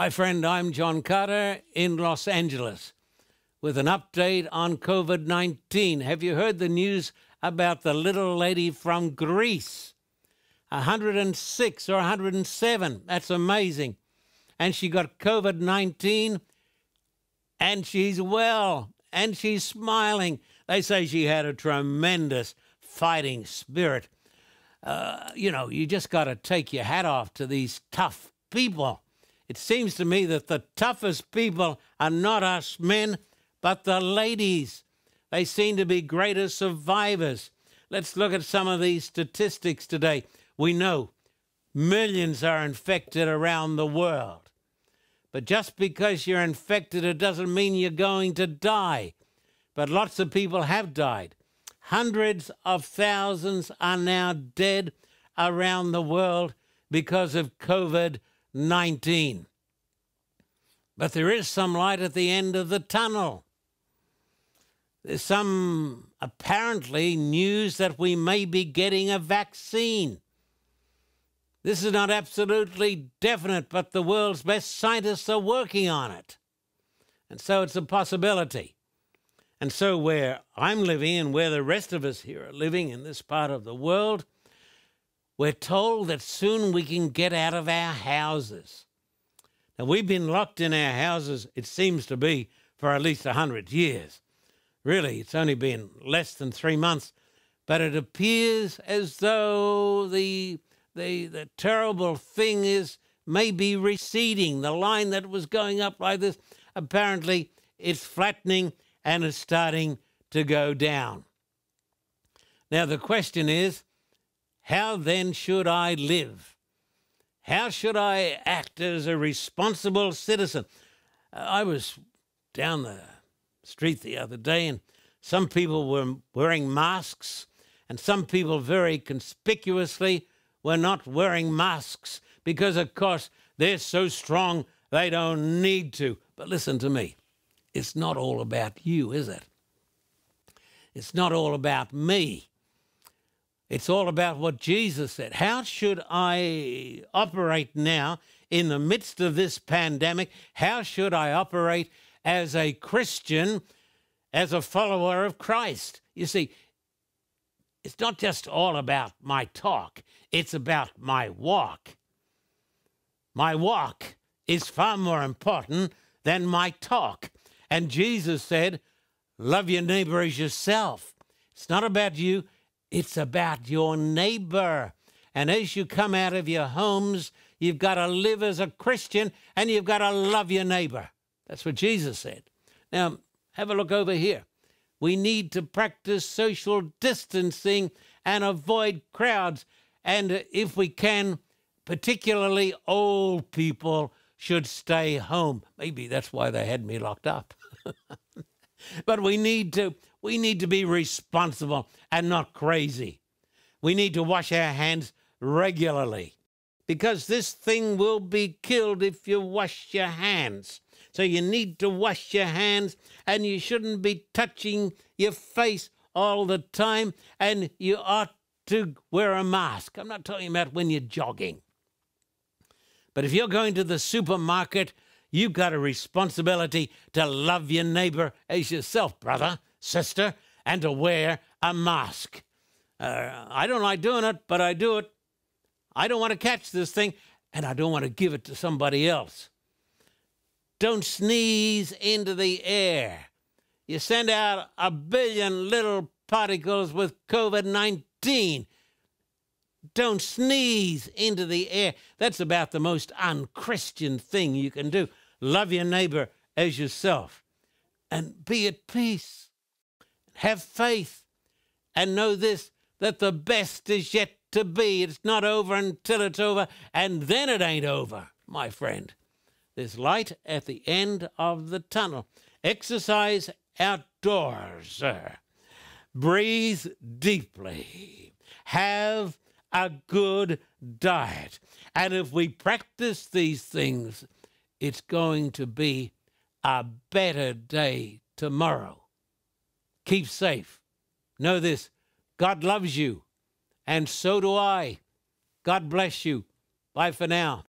Hi, friend. I'm John Carter in Los Angeles with an update on COVID 19. Have you heard the news about the little lady from Greece? 106 or 107. That's amazing. And she got COVID 19 and she's well and she's smiling. They say she had a tremendous fighting spirit. Uh, you know, you just got to take your hat off to these tough people it seems to me that the toughest people are not us men, but the ladies. They seem to be greater survivors. Let's look at some of these statistics today. We know millions are infected around the world. But just because you're infected, it doesn't mean you're going to die. But lots of people have died. Hundreds of thousands are now dead around the world because of COVID 19. But there is some light at the end of the tunnel. There's some apparently news that we may be getting a vaccine. This is not absolutely definite, but the world's best scientists are working on it. And so it's a possibility. And so, where I'm living and where the rest of us here are living in this part of the world, we're told that soon we can get out of our houses. Now, we've been locked in our houses, it seems to be, for at least 100 years. Really, it's only been less than three months, but it appears as though the, the, the terrible thing is maybe receding. The line that was going up like this, apparently, it's flattening and it's starting to go down. Now, the question is how then should I live? How should I act as a responsible citizen? Uh, I was down the street the other day and some people were wearing masks and some people very conspicuously were not wearing masks because, of course, they're so strong they don't need to. But listen to me, it's not all about you, is it? It's not all about me. It's all about what Jesus said. How should I operate now in the midst of this pandemic? How should I operate as a Christian, as a follower of Christ? You see, it's not just all about my talk, it's about my walk. My walk is far more important than my talk. And Jesus said, Love your neighbor as yourself. It's not about you, it's about your neighbor. And as you come out of your homes, you've got to live as a Christian and you've got to love your neighbor. That's what Jesus said. Now, have a look over here. We need to practice social distancing and avoid crowds. And if we can, particularly old people should stay home. Maybe that's why they had me locked up. But we need to we need to be responsible and not crazy. We need to wash our hands regularly because this thing will be killed if you wash your hands. So you need to wash your hands and you shouldn't be touching your face all the time and you ought to wear a mask. I'm not talking about when you're jogging. But if you're going to the supermarket, You've got a responsibility to love your neighbor as yourself, brother, sister, and to wear a mask. Uh, I don't like doing it, but I do it. I don't want to catch this thing, and I don't want to give it to somebody else. Don't sneeze into the air. You send out a billion little particles with COVID 19. Don't sneeze into the air. That's about the most unchristian thing you can do. Love your neighbor as yourself and be at peace. Have faith and know this that the best is yet to be. It's not over until it's over, and then it ain't over, my friend. There's light at the end of the tunnel. Exercise outdoors. sir. Breathe deeply. Have a good diet. And if we practice these things, it's going to be a better day tomorrow. Keep safe. Know this God loves you, and so do I. God bless you. Bye for now.